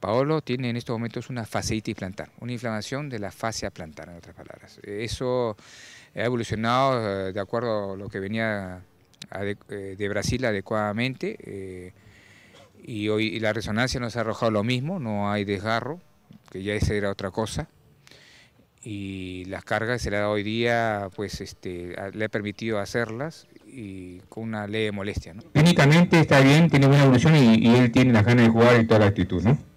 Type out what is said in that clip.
Paolo tiene en estos momentos una faceitis plantar, una inflamación de la fase a plantar, en otras palabras. Eso ha evolucionado eh, de acuerdo a lo que venía eh, de Brasil adecuadamente eh, y hoy la resonancia nos ha arrojado lo mismo, no hay desgarro, que ya esa era otra cosa. Y las cargas que se le ha dado hoy día, pues este, le ha permitido hacerlas y con una leve molestia. Técnicamente está bien, tiene buena evolución y, él tiene las ganas de jugar y toda la actitud, ¿no?